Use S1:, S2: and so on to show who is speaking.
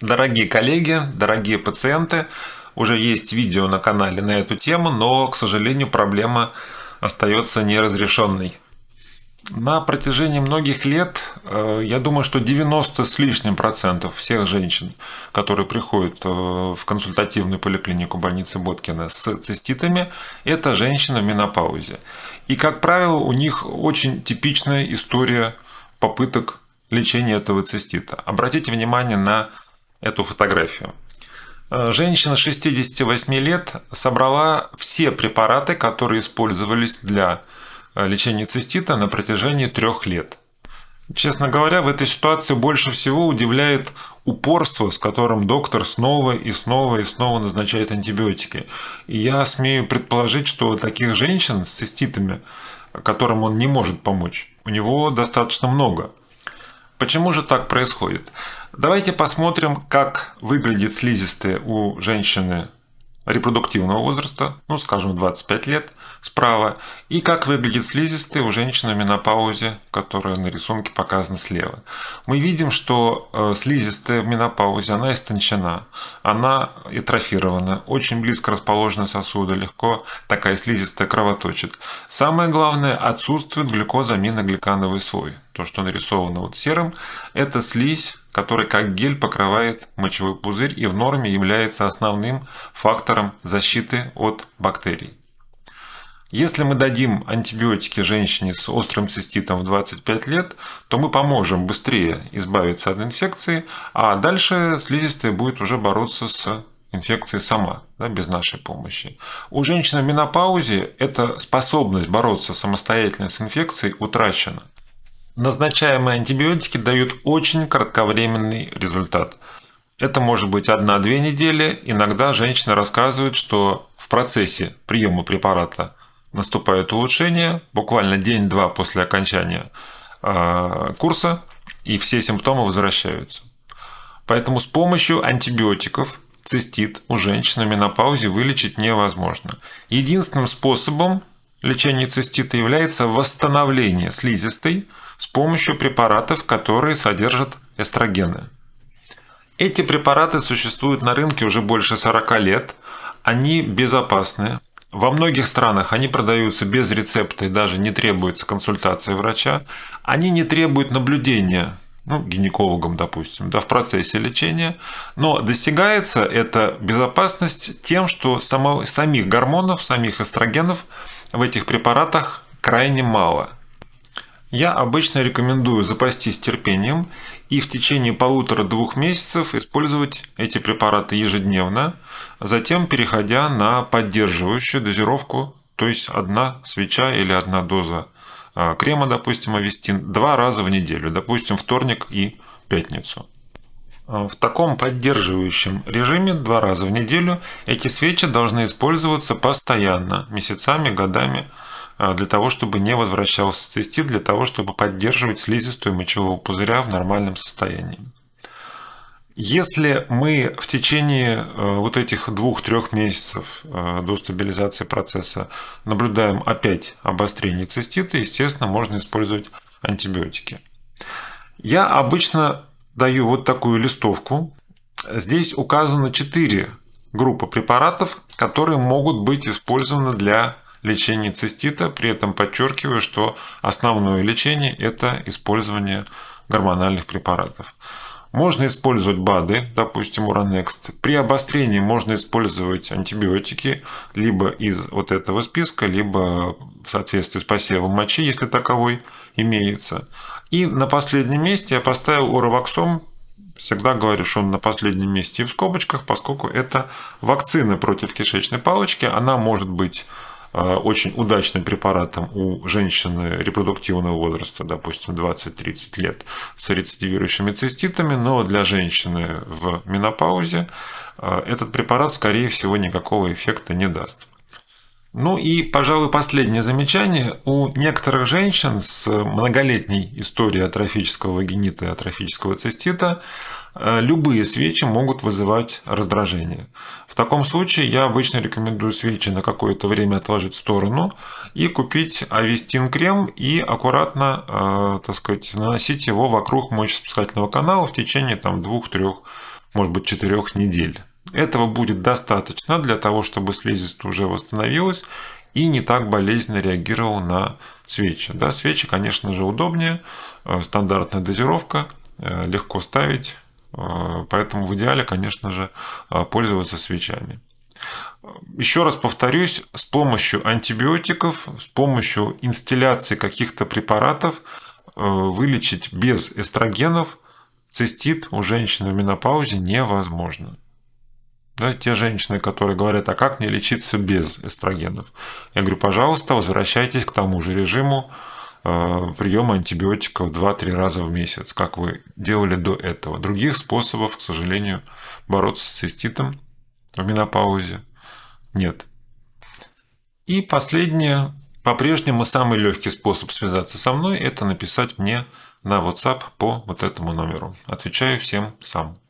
S1: Дорогие коллеги, дорогие пациенты, уже есть видео на канале на эту тему, но, к сожалению, проблема остается неразрешенной. На протяжении многих лет, э, я думаю, что 90 с лишним процентов всех женщин, которые приходят э, в консультативную поликлинику больницы Боткина с циститами, это женщины в менопаузе. И, как правило, у них очень типичная история попыток лечения этого цистита. Обратите внимание на эту фотографию. Э, женщина 68 лет собрала все препараты, которые использовались для э, лечения цистита на протяжении трех лет. Честно говоря, в этой ситуации больше всего удивляет упорство, с которым доктор снова и снова и снова назначает антибиотики. И я смею предположить, что таких женщин с циститами, которым он не может помочь, у него достаточно много – Почему же так происходит? Давайте посмотрим, как выглядит слизистые у женщины репродуктивного возраста, ну скажем 25 лет справа, и как выглядит слизистый у женщины в менопаузе, которая на рисунке показана слева. Мы видим, что э, слизистая в менопаузе, она истончена, она атрофирована, очень близко расположены сосуды, легко такая слизистая кровоточит. Самое главное, отсутствует глюкозаминогликановый слой. То, что нарисовано вот серым, это слизь который как гель покрывает мочевой пузырь и в норме является основным фактором защиты от бактерий. Если мы дадим антибиотики женщине с острым циститом в 25 лет, то мы поможем быстрее избавиться от инфекции, а дальше слизистая будет уже бороться с инфекцией сама, да, без нашей помощи. У женщины в менопаузе эта способность бороться самостоятельно с инфекцией утрачена. Назначаемые антибиотики дают очень кратковременный результат. Это может быть 1-2 недели. Иногда женщина рассказывает, что в процессе приема препарата наступает улучшение буквально день-два после окончания а, курса, и все симптомы возвращаются. Поэтому с помощью антибиотиков цистит у женщин на менопаузе вылечить невозможно. Единственным способом лечения цистита является восстановление слизистой – с помощью препаратов, которые содержат эстрогены. Эти препараты существуют на рынке уже больше 40 лет, они безопасны, во многих странах они продаются без рецепта и даже не требуется консультация врача. Они не требуют наблюдения, ну, гинекологом, допустим, да, в процессе лечения. Но достигается эта безопасность тем, что само, самих гормонов, самих эстрогенов в этих препаратах крайне мало. Я обычно рекомендую запастись терпением и в течение полутора-двух месяцев использовать эти препараты ежедневно, затем переходя на поддерживающую дозировку, то есть одна свеча или одна доза а, крема, допустим, авестин, два раза в неделю, допустим, вторник и пятницу. А, в таком поддерживающем режиме два раза в неделю эти свечи должны использоваться постоянно, месяцами, годами, а, для того, чтобы не возвращался цистит, для того, чтобы поддерживать слизистую мочевого пузыря в нормальном состоянии. Если мы в течение э, вот этих двух-трех месяцев э, до стабилизации процесса наблюдаем опять обострение цистита, естественно, можно использовать антибиотики. Я обычно даю вот такую листовку. Здесь указано 4 группы препаратов, которые могут быть использованы для лечении цистита. При этом подчеркиваю, что основное лечение – это использование гормональных препаратов. Можно использовать БАДы, допустим, Уранекст. При обострении можно использовать антибиотики либо из вот этого списка, либо в соответствии с посевом мочи, если таковой имеется. И на последнем месте я поставил Уроваксом. Всегда говорю, что он на последнем месте и в скобочках, поскольку это вакцина против кишечной палочки. Она может быть а, очень удачным препаратом у женщины репродуктивного возраста, допустим, 20-30 лет с рецидивирующими циститами, но для женщины в менопаузе а, этот препарат, скорее всего, никакого эффекта не даст. Ну и, пожалуй, последнее замечание. У некоторых женщин с многолетней историей атрофического вагинита и атрофического цистита Э, любые свечи могут вызывать раздражение. В таком случае я обычно рекомендую свечи на какое-то время отложить в сторону и купить авестин крем и аккуратно, э, так сказать, наносить его вокруг мочеиспускательного канала в течение там двух-трех, может быть, четырех недель. Этого будет достаточно для того, чтобы слизистая уже восстановилась и не так болезненно реагировал на свечи. Да, свечи, конечно же, удобнее, э, стандартная дозировка, легко ставить, а, поэтому в идеале, конечно же, а, пользоваться свечами. Еще раз повторюсь, с помощью антибиотиков, с помощью инстилляции каких-то препаратов э, вылечить без эстрогенов цистит у женщины в менопаузе невозможно. Да, те женщины, которые говорят, а как мне лечиться без эстрогенов? Я говорю, пожалуйста, возвращайтесь к тому же режиму, Э, прием антибиотиков 2-3 раза в месяц, как вы делали до этого. Других способов, к сожалению, бороться с циститом в менопаузе нет. И последнее, по-прежнему самый легкий способ связаться со мной, это написать мне на WhatsApp по вот этому номеру. Отвечаю всем сам.